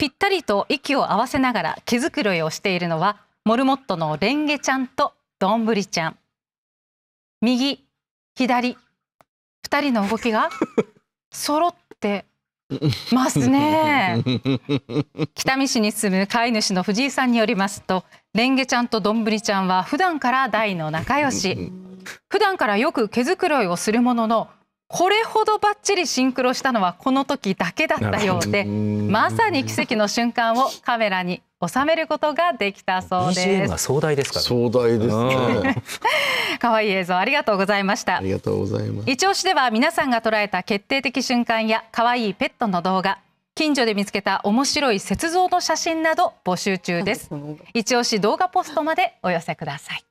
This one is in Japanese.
ぴったりと息を合わせながら毛づくろいをしているのはモルモットのレンゲちゃんとどんぶりちゃん右左2人の動きが 揃ってますね 北見市に住む飼い主の藤井さんによりますとレンゲちゃんとどんぶりちゃんは普段から大の仲良し普段からよく毛づくろいをするもののこれほどばっちりシンクロしたのはこの時だけだったようでまさに奇跡の瞬間をカメラに収めることができたそうです。壮大ですか、ら壮大ですね。可愛い映像ありがとうございました。ありがとうございます。一押しでは皆さんが捉えた決定的瞬間や可愛いペットの動画、近所で見つけた面白い雪像の写真など募集中です。一押し動画ポストまでお寄せください。